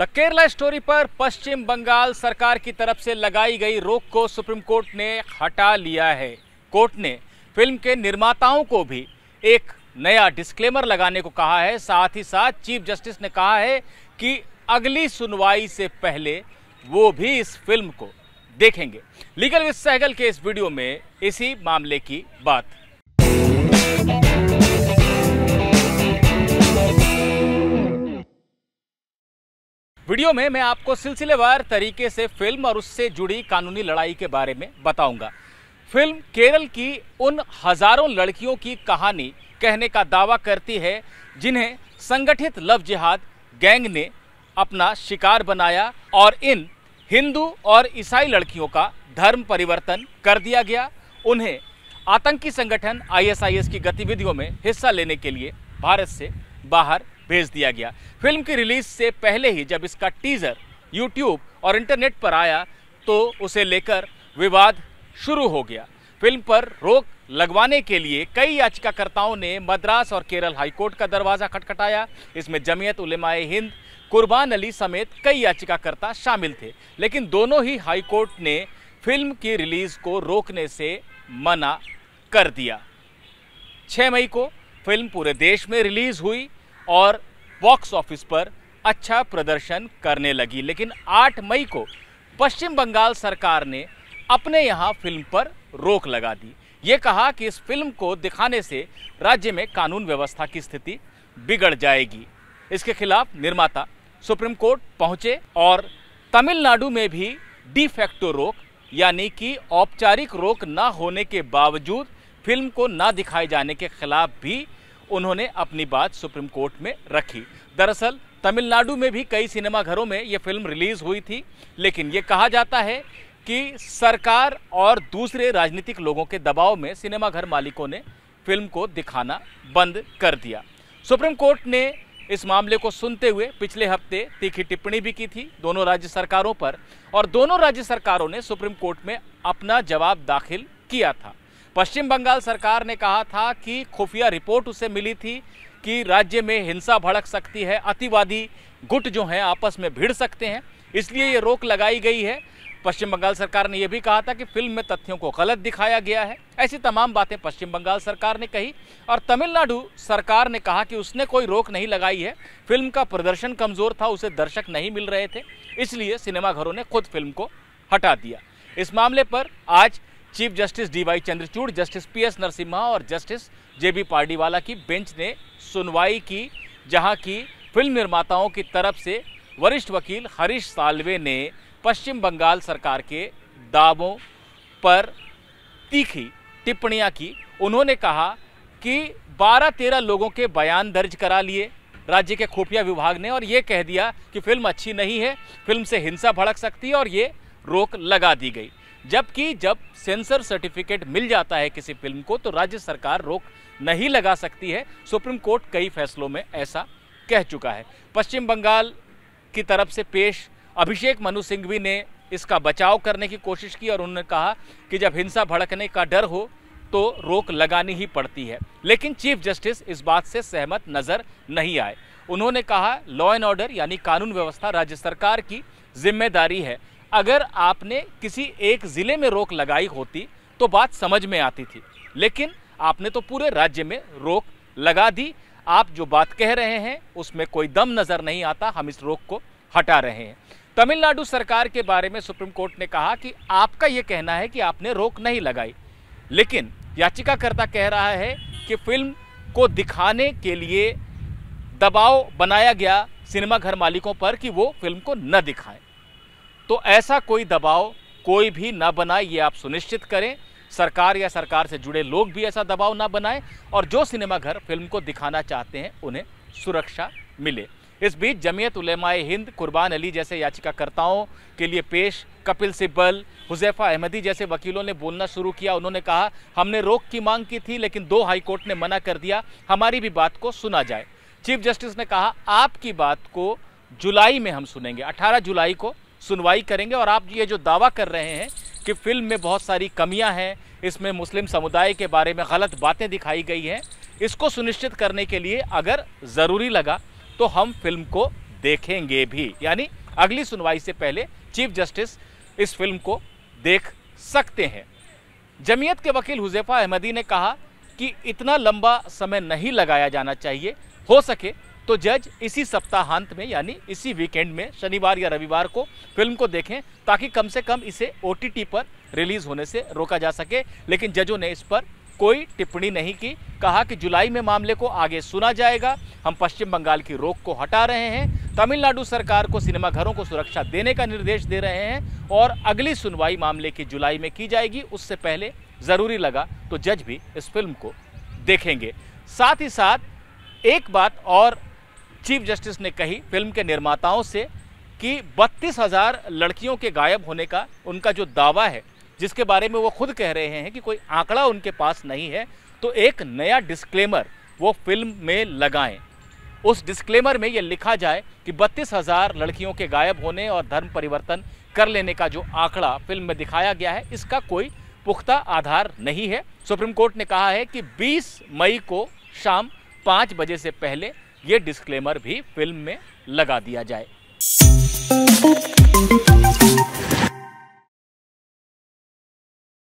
the Kerala story पर पश्चिम बंगाल सरकार की तरफ से लगाई गई रोक को सुप्रीम कोर्ट ने हटा लिया है कोर्ट ने फिल्म के निर्माताओं को भी एक नया डिस्क्लेमर लगाने को कहा है साथ ही साथ चीफ जस्टिस ने कहा है कि अगली सुनवाई से पहले वो भी इस फिल्म को देखेंगे लीगल विद सहगल के इस वीडियो में इसी मामले की बात वीडियो में मैं आपको सिलसिलेवार तरीके से फिल्म और उससे जुड़ी कानूनी लड़ाई के बारे में बताऊंगा फिल्म केरल की उन हजारों लड़कियों की कहानी कहने का दावा करती है जिन्हें संगठित लव जिहाद गैंग ने अपना शिकार बनाया और इन हिंदू और ईसाई लड़कियों का धर्म परिवर्तन कर दिया गया उन्हें आतंकी संगठन आईएसआईएस की गतिविधियों में हिस्सा लेने के लिए भारत से बाहर भेज दिया गया फिल्म की रिलीज से पहले ही जब इसका टीजर यूट्यूब और इंटरनेट पर आया तो उसे लेकर विवाद शुरू हो गया फिल्म पर रोक लगवाने के लिए कई याचिकाकर्ताओं ने मद्रास और केरल हाईकोर्ट का दरवाजा खटखटाया इसमें जमीयत उलेमाए हिंद कुर्बान अली समेत कई याचिकाकर्ता शामिल थे लेकिन दोनों ही हाईकोर्ट ने फिल्म की रिलीज को रोकने से मना कर दिया छह मई को फिल्म पूरे देश में रिलीज हुई और बॉक्स ऑफिस पर अच्छा प्रदर्शन करने लगी लेकिन 8 मई को पश्चिम बंगाल सरकार ने अपने यहाँ फिल्म पर रोक लगा दी ये कहा कि इस फिल्म को दिखाने से राज्य में कानून व्यवस्था की स्थिति बिगड़ जाएगी इसके खिलाफ निर्माता सुप्रीम कोर्ट पहुँचे और तमिलनाडु में भी डी फैक्टो रोक यानी कि औपचारिक रोक न होने के बावजूद फिल्म को न दिखाए जाने के खिलाफ भी उन्होंने अपनी बात सुप्रीम कोर्ट में रखी दरअसल तमिलनाडु में भी कई सिनेमाघरों में ये फिल्म रिलीज हुई थी लेकिन ये कहा जाता है कि सरकार और दूसरे राजनीतिक लोगों के दबाव में सिनेमाघर मालिकों ने फिल्म को दिखाना बंद कर दिया सुप्रीम कोर्ट ने इस मामले को सुनते हुए पिछले हफ्ते तीखी टिप्पणी भी की थी दोनों राज्य सरकारों पर और दोनों राज्य सरकारों ने सुप्रीम कोर्ट में अपना जवाब दाखिल किया था पश्चिम बंगाल सरकार ने कहा था कि खुफिया रिपोर्ट उसे मिली थी कि राज्य में हिंसा भड़क सकती है अतिवादी गुट जो हैं आपस में भिड़ सकते हैं इसलिए ये रोक लगाई गई है पश्चिम बंगाल सरकार ने यह भी कहा था कि फिल्म में तथ्यों को गलत दिखाया गया है ऐसी तमाम बातें पश्चिम बंगाल सरकार ने कही और तमिलनाडु सरकार ने कहा कि उसने कोई रोक नहीं लगाई है फिल्म का प्रदर्शन कमज़ोर था उसे दर्शक नहीं मिल रहे थे इसलिए सिनेमाघरों ने खुद फिल्म को हटा दिया इस मामले पर आज chief justice D Y Chandrachud justice P S Narasimha और जस्टिस जे बी पार्डीवाला की बेंच ने सुनवाई की जहां की फिल्म निर्माताओं की तरफ से वरिष्ठ वकील हरीश सालवे ने पश्चिम बंगाल सरकार के दावों पर तीखी टिप्पणियां की उन्होंने कहा कि 12-13 लोगों के बयान दर्ज करा लिए राज्य के खुफिया विभाग ने और ये कह दिया कि फिल्म अच्छी नहीं है फिल्म से हिंसा भड़क सकती है और ये रोक लगा दी गई जबकि जब सेंसर सर्टिफिकेट मिल जाता है किसी फिल्म को तो राज्य सरकार रोक नहीं लगा सकती है सुप्रीम कोर्ट कई फैसलों में ऐसा कह चुका है पश्चिम बंगाल की तरफ से पेश अभिषेक मनु सिंघवी ने इसका बचाव करने की कोशिश की और उन्होंने कहा कि जब हिंसा भड़कने का डर हो तो रोक लगानी ही पड़ती है लेकिन चीफ जस्टिस इस बात से सहमत नज़र नहीं आए उन्होंने कहा लॉ एंड ऑर्डर यानी कानून व्यवस्था राज्य सरकार की जिम्मेदारी है अगर आपने किसी एक ज़िले में रोक लगाई होती तो बात समझ में आती थी लेकिन आपने तो पूरे राज्य में रोक लगा दी आप जो बात कह रहे हैं उसमें कोई दम नज़र नहीं आता हम इस रोक को हटा रहे हैं तमिलनाडु सरकार के बारे में सुप्रीम कोर्ट ने कहा कि आपका ये कहना है कि आपने रोक नहीं लगाई लेकिन याचिकाकर्ता कह रहा है कि फिल्म को दिखाने के लिए दबाव बनाया गया सिनेमाघर मालिकों पर कि वो फिल्म को न दिखाएं तो ऐसा कोई दबाव कोई भी ना बनाए ये आप सुनिश्चित करें सरकार या सरकार से जुड़े लोग भी ऐसा दबाव ना बनाएं और जो सिनेमाघर फिल्म को दिखाना चाहते हैं उन्हें सुरक्षा मिले इस बीच जमीयत उलेमा हिंद कुर्बान अली जैसे याचिकाकर्ताओं के लिए पेश कपिल सिब्बल हुजैफा अहमदी जैसे वकीलों ने बोलना शुरू किया उन्होंने कहा हमने रोक की मांग की थी लेकिन दो हाईकोर्ट ने मना कर दिया हमारी भी बात को सुना जाए चीफ जस्टिस ने कहा आपकी बात को जुलाई में हम सुनेंगे 18 जुलाई को सुनवाई करेंगे और आप ये जो दावा कर रहे हैं कि फिल्म में बहुत सारी कमियां हैं इसमें मुस्लिम समुदाय के बारे में गलत बातें दिखाई गई हैं इसको सुनिश्चित करने के लिए अगर ज़रूरी लगा तो हम फिल्म को देखेंगे भी यानी अगली सुनवाई से पहले चीफ जस्टिस इस फिल्म को देख सकते हैं जमीयत के वकील हुजैफा अहमदी ने कहा कि इतना लंबा समय नहीं लगाया जाना चाहिए हो सके तो जज इसी सप्ताहांत में यानी इसी वीकेंड में शनिवार या रविवार को फिल्म को देखें ताकि कम से कम इसे ओ पर रिलीज होने से रोका जा सके लेकिन जजों ने इस पर कोई टिप्पणी नहीं की कहा कि जुलाई में मामले को आगे सुना जाएगा हम पश्चिम बंगाल की रोक को हटा रहे हैं तमिलनाडु सरकार को सिनेमाघरों को सुरक्षा देने का निर्देश दे रहे हैं और अगली सुनवाई मामले की जुलाई में की जाएगी उससे पहले ज़रूरी लगा तो जज भी इस फिल्म को देखेंगे साथ ही साथ एक बात और चीफ जस्टिस ने कही फिल्म के निर्माताओं से कि बत्तीस हजार लड़कियों के गायब होने का उनका जो दावा है जिसके बारे में वो खुद कह रहे हैं कि कोई आंकड़ा उनके पास नहीं है तो एक नया डिस्क्लेमर वो फिल्म में लगाएं उस डिस्क्लेमर में ये लिखा जाए कि बत्तीस हजार लड़कियों के गायब होने और धर्म परिवर्तन कर लेने का जो आंकड़ा फिल्म में दिखाया गया है इसका कोई पुख्ता आधार नहीं है सुप्रीम कोर्ट ने कहा है कि 20 मई को शाम पाँच बजे से पहले ये डिस्क्लेमर भी फिल्म में लगा दिया जाए